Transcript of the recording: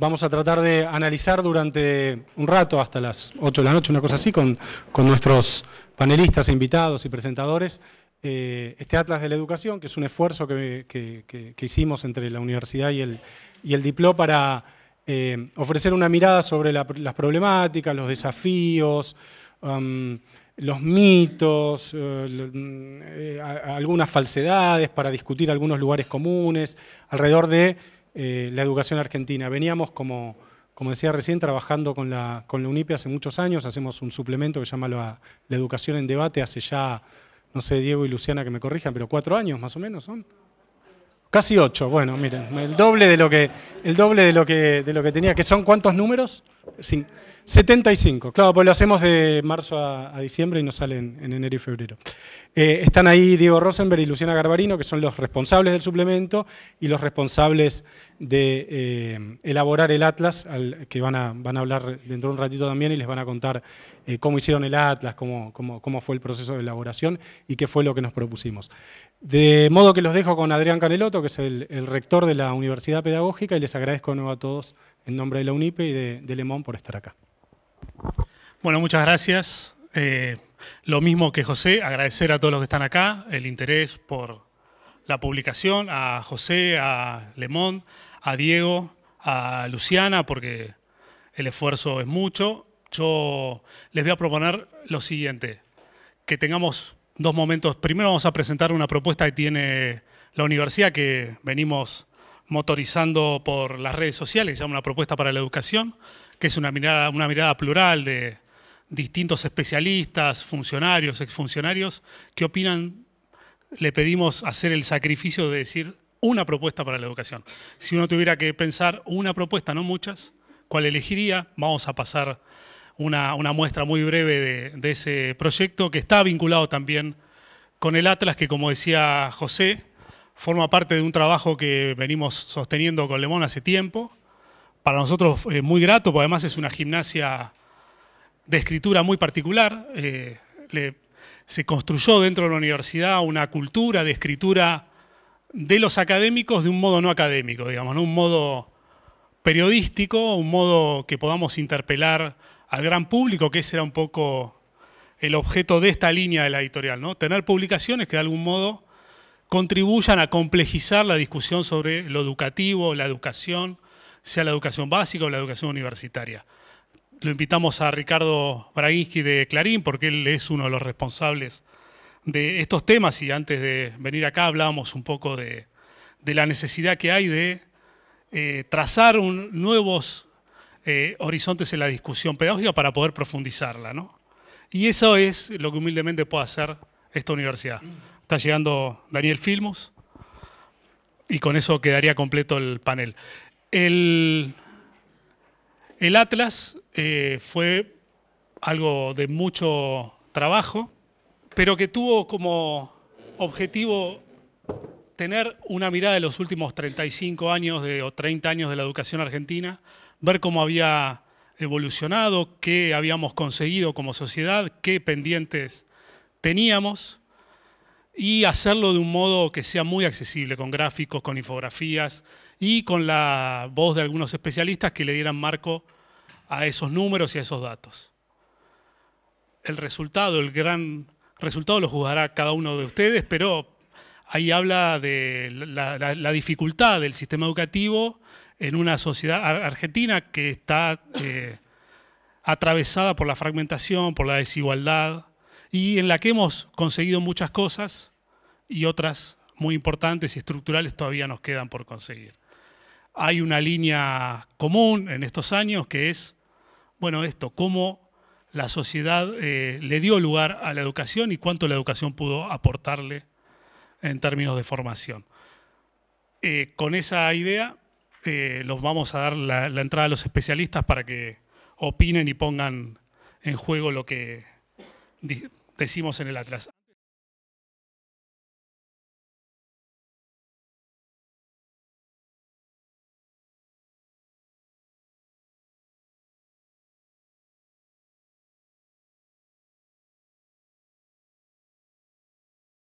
vamos a tratar de analizar durante un rato, hasta las 8 de la noche, una cosa así, con, con nuestros panelistas, invitados y presentadores, eh, este Atlas de la Educación, que es un esfuerzo que, hicimos entre la universidad y el, y el Dipló para eh, ofrecer una mirada sobre las problemáticas, los desafíos, um, los mitos, eh, mm, algunas falsedades para discutir algunos lugares comunes, alrededor de eh, la educación argentina. Veníamos, como, como decía recién, trabajando con la, con la UNIPE hace muchos años, hacemos un suplemento que se llama la, la, educación en debate hace ya, no sé, Diego y Luciana que me corrijan, pero cuatro años más o menos son. Casi ocho, bueno, miren, el doble de lo que, el doble de lo que, de lo que tenía, que son cuántos números? 75, claro, pues lo hacemos de marzo a, diciembre y nos salen en, enero y febrero. Eh, están ahí Diego Rosenberg y Luciana Garbarino, que son los responsables del suplemento y los responsables de eh, elaborar el Atlas, al, que van a, van a hablar dentro de un ratito también y les van a contar eh, cómo hicieron el Atlas, cómo, cómo, fue el proceso de elaboración y qué fue lo que nos propusimos. De modo que los dejo con Adrián Caneloto, que es el, el rector de la Universidad Pedagógica, y les les agradezco a todos en nombre de la UNIPE y de, Lemón por estar acá. Bueno, muchas gracias. Eh, lo mismo que José, agradecer a todos los que están acá, el interés por la publicación, a José, a Lemón, a Diego, a Luciana, porque el esfuerzo es mucho. Yo les voy a proponer lo siguiente, que tengamos dos momentos. Primero vamos a presentar una propuesta que tiene la universidad que venimos motorizando por las redes sociales, se llama Una propuesta para la educación, que es una mirada, una mirada plural de distintos especialistas, funcionarios, exfuncionarios, que opinan, le pedimos hacer el sacrificio de decir una propuesta para la educación. Si uno tuviera que pensar una propuesta, no muchas, ¿cuál elegiría? Vamos a pasar una, muestra muy breve de ese proyecto que está vinculado también con el Atlas, que como decía José, forma parte de un trabajo que venimos sosteniendo con Lemón hace tiempo. Para nosotros es eh, muy grato, porque además es una gimnasia de escritura muy particular. Eh, se construyó dentro de la universidad una cultura de escritura de los académicos de un modo no académico, digamos, un modo periodístico, un modo que podamos interpelar al gran público, que ese era un poco el objeto de esta línea de la editorial, ¿no? Tener publicaciones que de algún modo contribuyan a complejizar la discusión sobre lo educativo, la educación, sea la educación básica o la educación universitaria. Lo invitamos a Ricardo Braginsky de Clarín porque él es uno de los responsables de estos temas y antes de venir acá hablábamos un poco de, la necesidad que hay de eh, trazar nuevos eh, horizontes en la discusión pedagógica para poder profundizarla. Y eso es lo que humildemente puede hacer esta universidad, Está llegando Daniel Filmos Y con eso quedaría completo el panel. El, el Atlas eh, fue algo de mucho trabajo, pero que tuvo como objetivo tener una mirada de los últimos 35 años de, o 30 años de la educación argentina, ver cómo había evolucionado, qué habíamos conseguido como sociedad, qué pendientes teníamos y hacerlo de un modo que sea muy accesible, con gráficos, con infografías y con la voz de algunos especialistas que le dieran marco a esos números y a esos datos. El resultado, el gran resultado lo juzgará cada uno de ustedes, pero ahí habla de la, dificultad del sistema educativo en una sociedad argentina que está eh, atravesada por la fragmentación, por la desigualdad, y en la que hemos conseguido muchas cosas y otras muy importantes y estructurales todavía nos quedan por conseguir. Hay una línea común en estos años que es, bueno, esto, cómo la sociedad eh, le dio lugar a la educación y cuánto la educación pudo aportarle en términos de formación. Eh, con esa idea eh, los vamos a dar la entrada a los especialistas para que opinen y pongan en juego lo que, decimos en el Atlas.